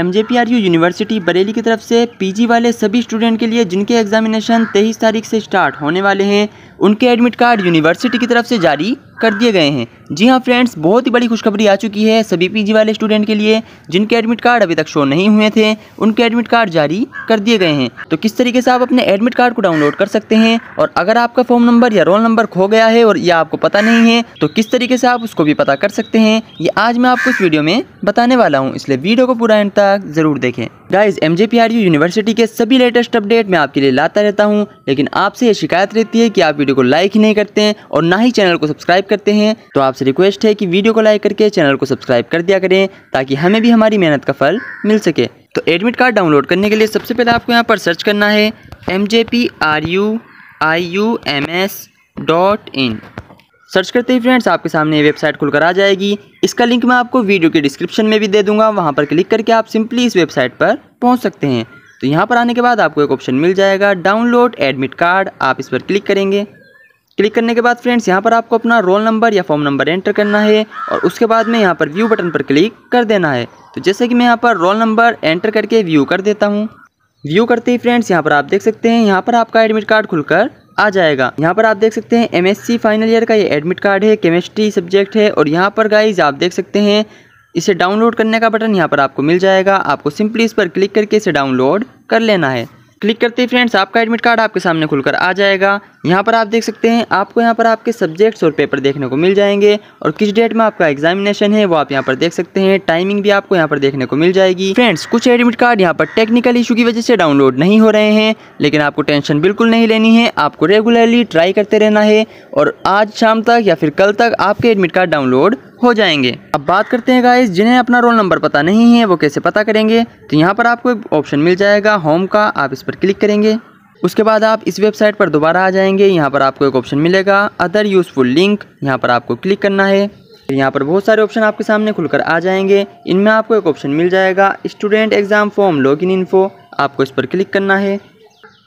M J P R U university Bareilly की तरफ से पीजी वाले सभी स्टूडेंट के लिए जिनके एग्जामिनेशन तेईस तारीख से स्टार्ट होने वाले हैं उनके एडमिट कार्ड यूनिवर्सिटी की तरफ से जारी कर दिए गए हैं जी हाँ फ्रेंड्स बहुत ही बड़ी खुशखबरी आ चुकी है सभी पीजी वाले स्टूडेंट के लिए जिनके एडमिट कार्ड अभी तक शो नहीं हुए थे उनके एडमिट कार्ड जारी कर दिए गए हैं तो किस तरीके से आप अपने एडमिट कार्ड को डाउनलोड कर सकते हैं और अगर आपका फॉर्म नंबर या रोल नंबर खो गया है और यह आपको पता नहीं है तो किस तरीके से आप उसको भी पता कर सकते हैं ये आज मैं आपको इस वीडियो में बताने वाला हूँ इसलिए वीडियो को पूरा एंड तक ज़रूर देखें गाइज एम जे यूनिवर्सिटी के सभी लेटेस्ट अपडेट मैं आपके लिए लाता रहता हूँ लेकिन आपसे ये शिकायत रहती है कि आप वीडियो को लाइक ही नहीं करते हैं और ना ही चैनल को सब्सक्राइब करते हैं तो आपसे रिक्वेस्ट है कि वीडियो को लाइक करके चैनल को सब्सक्राइब कर दिया करें ताकि हमें भी हमारी मेहनत का फल मिल सके तो एडमिट कार्ड डाउनलोड करने के लिए सबसे पहले आपको यहाँ पर सर्च करना है M J P R U I U M S dot in search करते ही फ्रेंड्स आपके सामने ये वेबसाइट खुलकर आ जाएगी इसका लिंक मैं आपको वीडियो के डिस्क्रिप्शन में भी दे दूंगा वहाँ पर क्लिक करके आप सिंपली इस वेबसाइट पर पहुँच सकते हैं तो यहाँ पर आने के बाद आपको एक ऑप्शन मिल जाएगा डाउनलोड एडमिट कार्ड आप इस पर क्लिक करेंगे क्लिक करने के बाद फ्रेंड्स यहाँ पर आपको अपना रोल नंबर या फॉर्म नंबर एंटर करना है और उसके बाद में यहाँ पर व्यू बटन पर क्लिक कर देना है तो जैसे कि मैं यहाँ पर रोल नंबर एंटर करके व्यू कर देता हूँ व्यू करते ही फ्रेंड्स यहाँ पर आप देख सकते हैं यहाँ पर आपका एडमिट कार्ड खुलकर आ जाएगा यहाँ पर आप देख सकते हैं एम फाइनल ईयर का ये एडमिट कार्ड है केमिस्ट्री सब्जेक्ट है और यहाँ पर गाइज आप देख सकते हैं इसे डाउनलोड करने का बटन यहाँ पर आपको मिल जाएगा आपको सिंपली इस पर क्लिक करके इसे डाउनलोड कर लेना है क्लिक करते ही फ्रेंड्स आपका एडमिट कार्ड आपके सामने खुलकर आ जाएगा यहाँ पर आप देख सकते हैं आपको यहाँ पर आपके सब्जेक्ट्स और पेपर देखने को मिल जाएंगे और किस डेट में आपका एग्जामिनेशन है वो आप यहाँ पर देख सकते हैं टाइमिंग भी आपको यहाँ पर देखने को मिल जाएगी फ्रेंड्स कुछ एडमिट कार्ड यहाँ पर टेक्निकल इशू की वजह से डाउनलोड नहीं हो रहे हैं लेकिन आपको टेंशन बिल्कुल नहीं लेनी है आपको रेगुलरली ट्राई करते रहना है और आज शाम तक या फिर कल तक आपके एडमिट कार्ड डाउनलोड हो जाएंगे अब बात करते हैं गाइस जिन्हें अपना रोल नंबर पता नहीं है वो कैसे पता करेंगे तो यहाँ पर आपको एक ऑप्शन मिल जाएगा होम का आप इस पर क्लिक करेंगे उसके बाद आप इस वेबसाइट पर दोबारा आ जाएंगे यहाँ पर आपको एक ऑप्शन मिलेगा अदर यूज़फुल लिंक यहाँ पर आपको क्लिक करना है तो यहाँ पर बहुत सारे ऑप्शन आपके सामने खुलकर आ जाएंगे इनमें आपको एक ऑप्शन मिल जाएगा student exam form login info आपको इस पर क्लिक करना है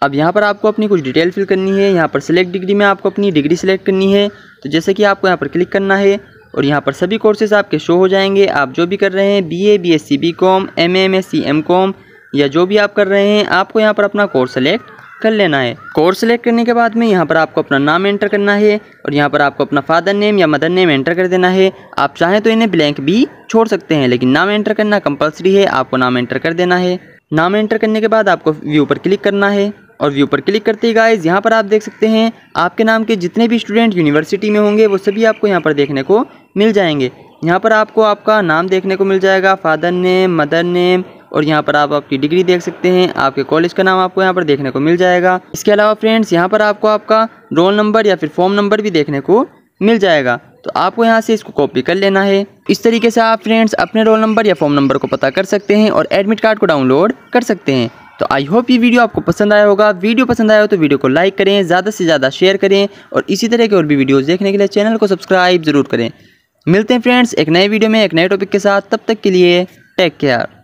अब यहाँ पर आपको अपनी कुछ डिटेल फिल करनी है यहाँ पर सिलेक्ट डिग्री में आपको अपनी डिग्री सिलेक्ट करनी है तो जैसे कि आपको यहाँ पर क्लिक करना है और यहाँ पर सभी कोर्सेज आपके शो हो जाएंगे आप जो भी कर रहे हैं B A B S C B com M M S C M com या जो भी आप कर रहे हैं आपको यहाँ पर अपना कोर्स सेलेक्ट कर लेना है कोर्स सेलेक्ट करने के बाद में यहाँ पर आपको अपना नाम एंटर करना है और यहाँ पर आपको अपना फादर नेम या मदर नेम एंटर कर देना है आप चाहें तो इन्हें ब्लैंक भी छोड़ सकते हैं लेकिन नाम एंटर करना कंपलसरी है आपको नाम एंटर कर देना है नाम एंटर करने के बाद आपको व्यू पर क्लिक करना है और व्यू पर क्लिक करते ही गाइज यहाँ पर आप देख सकते हैं आपके नाम के जितने भी स्टूडेंट यूनिवर्सिटी में होंगे वो सभी आपको यहाँ पर देखने को मिल जाएंगे यहाँ पर आपको आपका नाम देखने को मिल जाएगा फादर नेम मदर नेम और यहाँ पर आप आपकी डिग्री देख सकते हैं आपके कॉलेज का नाम आपको यहाँ पर देखने को मिल जाएगा इसके अलावा फ्रेंड्स यहाँ पर आपको आपका रोल नंबर या फिर फॉर्म नंबर भी देखने को मिल जाएगा तो आपको यहाँ से इसको कॉपी कर लेना है इस तरीके से आप फ्रेंड्स अपने रोल नंबर या फॉर्म नंबर को पता कर सकते हैं और एडमिट कार्ड को डाउनलोड कर सकते हैं तो आई होप ये वीडियो आपको पसंद आया होगा वीडियो पसंद आया हो तो वीडियो को लाइक करें ज़्यादा से ज़्यादा शेयर करें और इसी तरह के और भी वीडियोज़ देखने के लिए चैनल को सब्सक्राइब ज़रूर करें मिलते हैं फ्रेंड्स एक नए वीडियो में एक नए टॉपिक के साथ तब तक के लिए टेक केयर